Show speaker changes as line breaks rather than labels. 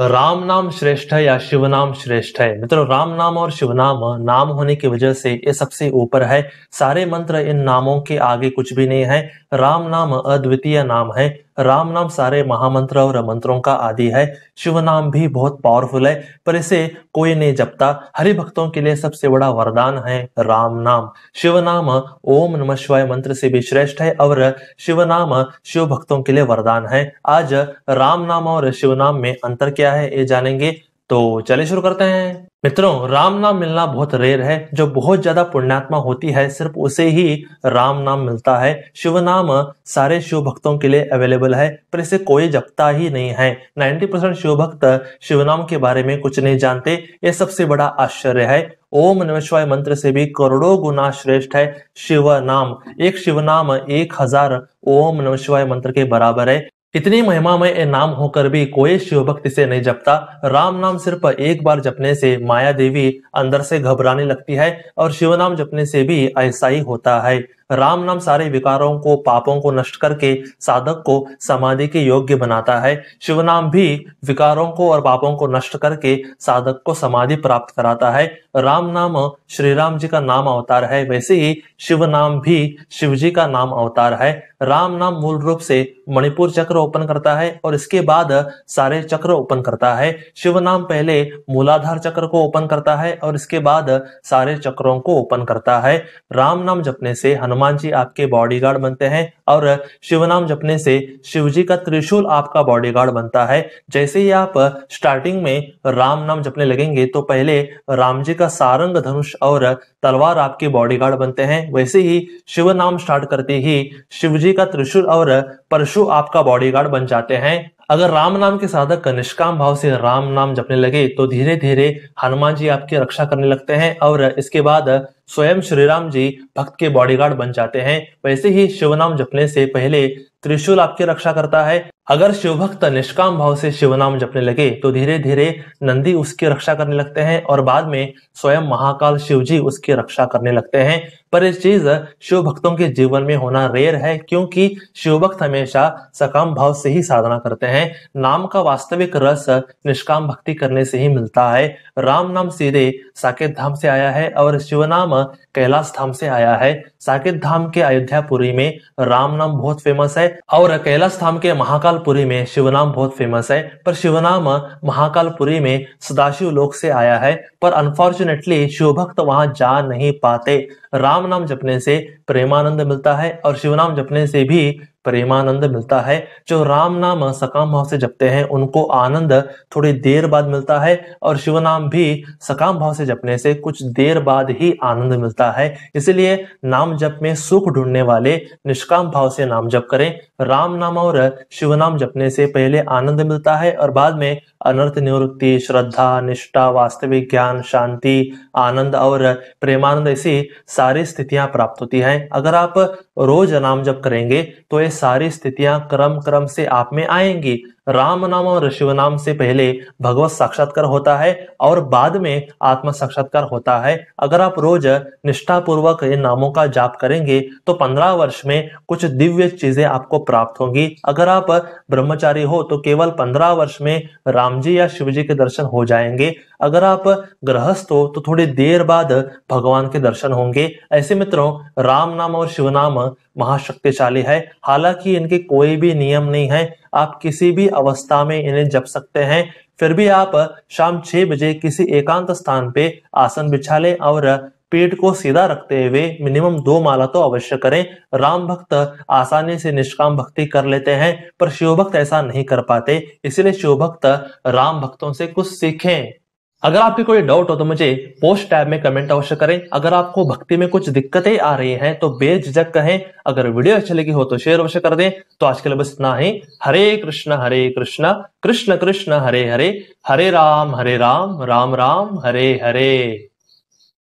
राम नाम श्रेष्ठ है या शिव नाम श्रेष्ठ है मित्रों राम नाम और शिव नाम नाम होने की वजह से ये सबसे ऊपर है सारे मंत्र इन नामों के आगे कुछ भी नहीं है राम नाम अद्वितीय नाम है राम नाम सारे महामंत्र और मंत्रों का आदि है शिव नाम भी बहुत पावरफुल है पर इसे कोई नहीं जपता हरि भक्तों के लिए सबसे बड़ा वरदान है राम नाम शिव नाम ओम नम शिवाय मंत्र से भी श्रेष्ठ है और शिव नाम शिव भक्तों के लिए वरदान है आज राम नाम और शिव नाम में अंतर क्या है ये जानेंगे तो चले शुरू करते हैं मित्रों राम नाम मिलना बहुत रेयर है जो बहुत ज्यादा पुण्यात्मा होती है सिर्फ उसे ही राम नाम मिलता है शिव नाम सारे शिव भक्तों के लिए अवेलेबल है पर इसे कोई जपता ही नहीं है 90 परसेंट शिव भक्त शिव नाम के बारे में कुछ नहीं जानते ये सबसे बड़ा आश्चर्य है ओम नमः शिवाय मंत्र से भी करोड़ों गुना श्रेष्ठ है शिव नाम एक शिव नाम एक हजार ओम नमः शिवाय मंत्र के बराबर है इतनी महिमा में ए नाम होकर भी कोई शिव भक्ति से नहीं जपता राम नाम सिर्फ एक बार जपने से माया देवी अंदर से घबराने लगती है और शिव नाम जपने से भी ऐसा ही होता है राम नाम सारे विकारों को पापों को नष्ट करके साधक को समाधि के योग्य बनाता है शिव नाम भी विकारों को और पापों को नष्ट करके साधक को समाधि प्राप्त कराता है राम नाम श्री राम जी का नाम अवतार है वैसे ही शिव नाम भी शिव जी का नाम अवतार है राम नाम मूल रूप से मणिपुर चक्र ओपन करता है और इसके बाद सारे चक्र ओपन करता है शिव नाम पहले मूलाधार चक्र को ओपन करता है और इसके बाद सारे चक्रों को ओपन करता है राम नाम जपने से हनुमान हनुमान जी आपके बॉडीगार्ड बनते हैं और शिव नाम जपने से शिव जी का त्रिशूल आपका बॉडीगार्ड बनता है जैसे ही आप स्टार्टिंग में राम नाम जपने लगेंगे तो पहले राम जी का सारंग धनुष और तलवार आपके बॉडीगार्ड बनते हैं वैसे ही शिव नाम स्टार्ट करते ही शिव जी का त्रिशूल और परशु आपका बॉडीगार्ड बन जाते हैं अगर राम नाम के साधक निष्काम भाव से राम नाम जपने लगे तो धीरे धीरे हनुमान जी आपकी रक्षा करने लगते हैं और इसके बाद स्वयं श्री राम जी भक्त के बॉडीगार्ड बन जाते हैं वैसे ही शिव नाम जपने से पहले त्रिशूल आपकी रक्षा करता है अगर शिवभक्त निष्काम भाव से शिव नाम जपने लगे तो धीरे धीरे नंदी उसकी रक्षा करने लगते हैं और बाद में स्वयं महाकाल शिव जी उसकी रक्षा करने लगते हैं पर इस चीज शिव भक्तों के जीवन में होना रेयर है क्योंकि शिव भक्त हमेशा सकाम भाव से ही साधना करते हैं नाम का वास्तविक रस निष्काम भक्ति करने से ही मिलता है राम नाम सीधे साकेत धाम से आया है और शिव नाम कैलाश धाम से आया है साकेत धाम के अयोध्यापुरी में राम नाम बहुत फेमस है और कैलाश के महाकालपुरी में शिवनाम बहुत फेमस है पर शिवनाम महाकालपुरी में सदाशिव लोक से आया है पर अनफॉर्चुनेटली शिव भक्त वहां जा नहीं पाते राम नाम जपने से प्रेमानंद मिलता है और शिवनाम जपने से भी प्रेमानंद मिलता है जो राम नाम सकाम भाव से जपते हैं उनको आनंद थोड़ी देर बाद मिलता है और शिव नाम भी सकाम भाव से जपने से कुछ देर बाद ही आनंद मिलता है इसलिए नाम जप में सुख ढूंढने वाले निष्काम भाव से नाम जप करें राम नाम और शिव नाम जपने से पहले आनंद मिलता है और बाद में अनर्थ निवृत्ति श्रद्धा निष्ठा वास्तविक ज्ञान शांति आनंद और प्रेमानंद ऐसी सारी स्थितियां प्राप्त होती हैं अगर आप रोज नाम जप करेंगे तो ये सारी स्थितियां क्रम क्रम से आप में आएंगी राम नाम और शिव नाम से पहले भगवत साक्षात्कार होता है और बाद में आत्मा साक्षात्कार होता है अगर आप रोज निष्ठापूर्वक इन नामों का जाप करेंगे तो पंद्रह वर्ष में कुछ दिव्य चीजें आपको प्राप्त होंगी अगर आप ब्रह्मचारी हो तो केवल पंद्रह वर्ष में राम जी या शिव जी के दर्शन हो जाएंगे अगर आप गृहस्थ हो तो थोड़ी देर बाद भगवान के दर्शन होंगे ऐसे मित्रों राम नाम और शिव नाम महाशक्तिशाली है हालांकि इनके कोई भी नियम नहीं है आप किसी भी अवस्था में इन्हें जप सकते हैं फिर भी आप शाम छह बजे किसी एकांत स्थान पे आसन बिछा लें और पेट को सीधा रखते हुए मिनिमम दो माला तो अवश्य करें राम भक्त आसानी से निष्काम भक्ति कर लेते हैं पर शिव भक्त ऐसा नहीं कर पाते इसलिए शिव भक्त राम भक्तों से कुछ सीखें अगर आपके कोई डाउट हो तो मुझे पोस्ट टैब में कमेंट अवश्य करें अगर आपको भक्ति में कुछ दिक्कतें आ रही हैं तो बेझिझक कहें अगर वीडियो अच्छी लगी हो तो शेयर अवश्य कर दें तो आज के लिए बस इतना ही हरे कृष्ण हरे कृष्ण कृष्ण कृष्ण हरे हरे हरे राम हरे राम राम राम हरे हरे